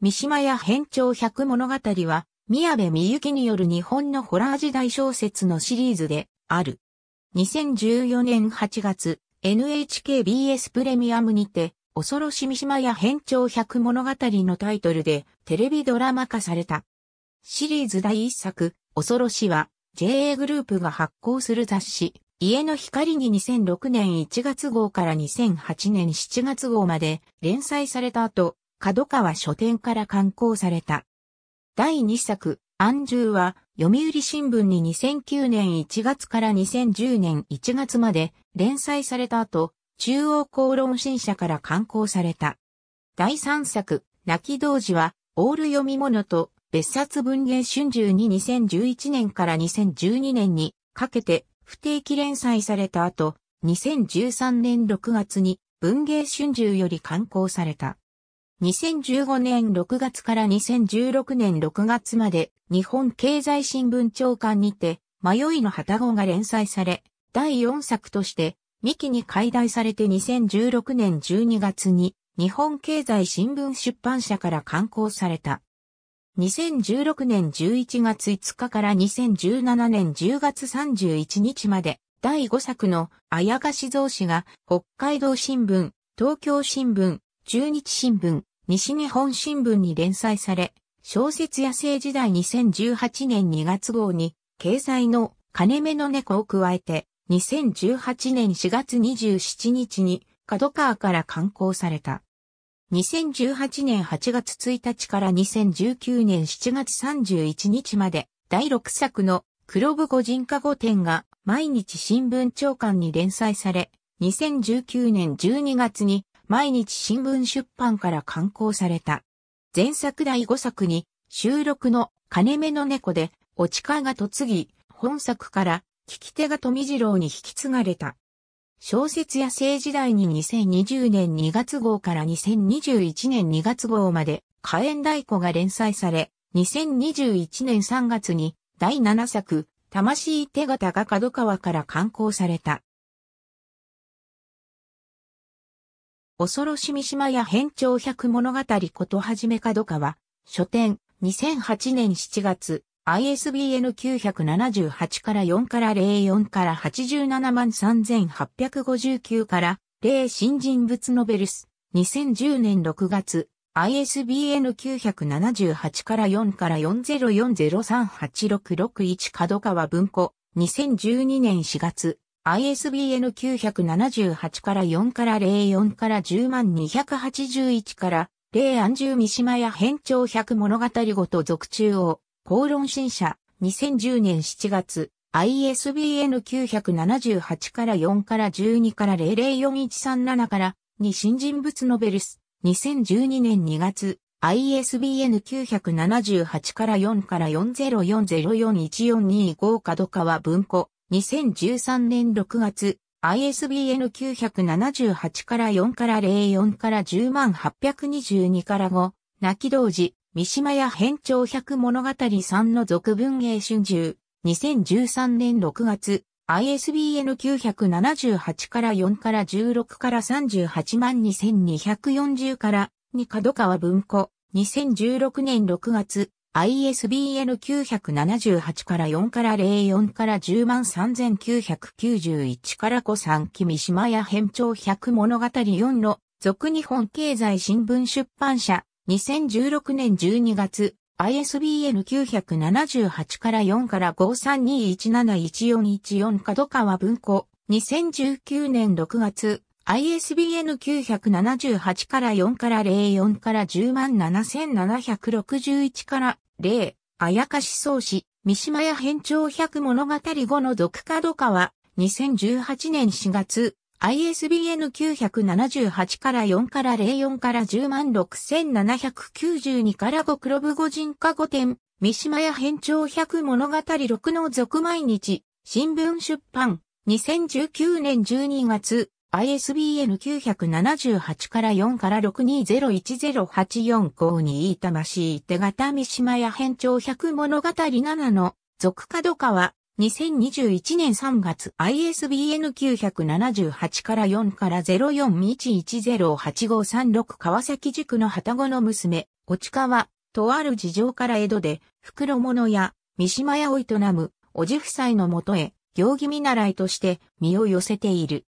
三島屋編長百物語は、宮部みゆきによる日本のホラー時代小説のシリーズである。2014年8月、NHKBS プレミアムにて、恐ろし三島屋編長百物語のタイトルでテレビドラマ化された。シリーズ第一作、恐ろしは、JA グループが発行する雑誌、家の光に2006年1月号から2008年7月号まで連載された後、角川書店から刊行された。第2作、安住は、読売新聞に2009年1月から2010年1月まで連載された後、中央公論新社から刊行された。第3作、泣き童子は、オール読み物と別冊文芸春秋に2011年から2012年にかけて不定期連載された後、2013年6月に文芸春秋より刊行された。2015年6月から2016年6月まで日本経済新聞長官にて迷いの旗号が連載され、第4作として2期に解題されて2016年12月に日本経済新聞出版社から刊行された。2016年11月5日から2017年10月31日まで第5作のあやがし氏が北海道新聞、東京新聞、中日新聞、西日本新聞に連載され、小説野生時代2018年2月号に、掲載の金目の猫を加えて、2018年4月27日に、角川から刊行された。2018年8月1日から2019年7月31日まで、第6作の黒部五人化五点が毎日新聞長官に連載され、2019年12月に毎日新聞出版から刊行された。前作第5作に、収録の金目の猫で、落川が嫁ぎ、本作から、聞き手が富次郎に引き継がれた。小説や政治代に2020年2月号から2021年2月号まで、火炎太鼓が連載され、2021年3月に、第7作、魂手形が角川から刊行された。恐ろし三島や変調百物語ことはじめ角川、書店、2008年7月、ISBN 978から4から04から87万3859から例新人物ノベルス、2010年6月、ISBN 978から4から4040386661角川文庫、2012年4月、ISBN 978から4から04から10281万から霊安住三島や編長百物語ごと続中央、公論新社、2010年7月、ISBN 978から4から12から004137から2新人物ノベルス、2012年2月、ISBN 978から4から404041425角川文庫、2013年6月、ISBN 978から4から04から10822から5、泣き同時、三島屋編長百物語3の俗文芸春秋、2013年6月、ISBN 978から4から16から38万2240から2角川文庫、2016年6月、ISBN 978から4から04から10万3991から古山君島屋編長100物語4の続日本経済新聞出版社2016年12月 ISBN 978から4から53217114角川文庫2019年6月 ISBN 978から4から04から107,761万から例、あやかし創始、三島屋編長百物語後の読角は、2018年4月、ISBN 978から4から04から10万6792から5黒部五人化5点、三島屋編長百物語6の続毎日、新聞出版、2019年12月、ISBN 978から4から6 2 0 1 0 8 4 5まし魂手形三島屋編長百物語7の続角川2021年3月 ISBN 978から4から0421108536川崎塾の旗子の娘、落川、とある事情から江戸で、袋物屋、三島屋を営む、おじ夫妻のもとへ、行儀見習いとして身を寄せている。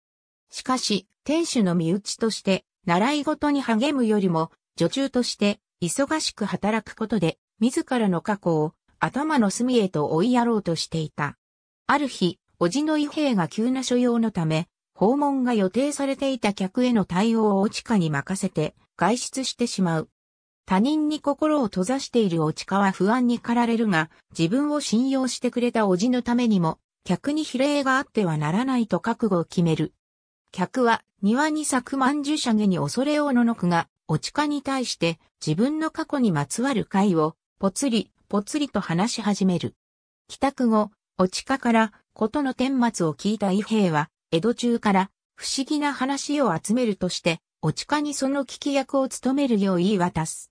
しかし、店主の身内として、習い事に励むよりも、女中として、忙しく働くことで、自らの過去を、頭の隅へと追いやろうとしていた。ある日、叔父の伊兵が急な所用のため、訪問が予定されていた客への対応をおちに任せて、外出してしまう。他人に心を閉ざしているおちは不安に駆られるが、自分を信用してくれた叔父のためにも、客に比例があってはならないと覚悟を決める。客は庭に咲く万者。シに恐れをののくが、お地下に対して自分の過去にまつわる会を、ぽつり、ぽつりと話し始める。帰宅後、お地下から事の顛末を聞いた伊兵衛は、江戸中から不思議な話を集めるとして、お地下にその聞き役を務めるよう言い渡す。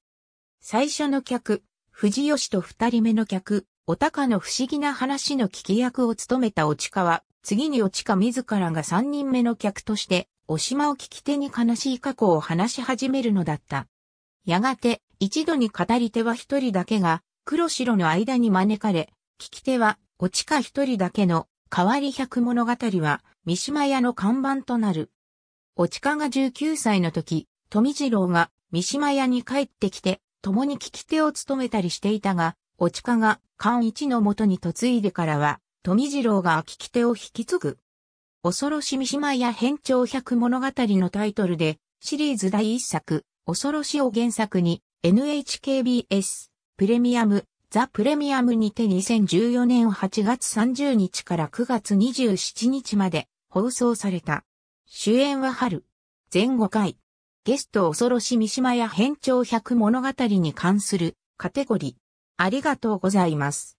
最初の客、藤吉と二人目の客、お高の不思議な話の聞き役を務めたお地下は、次に落ちか自らが三人目の客として、お島を聞き手に悲しい過去を話し始めるのだった。やがて、一度に語り手は一人だけが、黒白の間に招かれ、聞き手は、落ちか一人だけの、代わり百物語は、三島屋の看板となる。落ちかが19歳の時、富次郎が三島屋に帰ってきて、共に聞き手を務めたりしていたが、落ちかが、勘一のもとに嫁いでからは、富次郎が秋手を引き継ぐ。恐ろし三島や変調百物語のタイトルで、シリーズ第一作、恐ろしを原作に、NHKBS、プレミアム、ザ・プレミアムにて2014年8月30日から9月27日まで放送された。主演は春。前5回。ゲスト恐ろし三島や変調百物語に関するカテゴリー。ありがとうございます。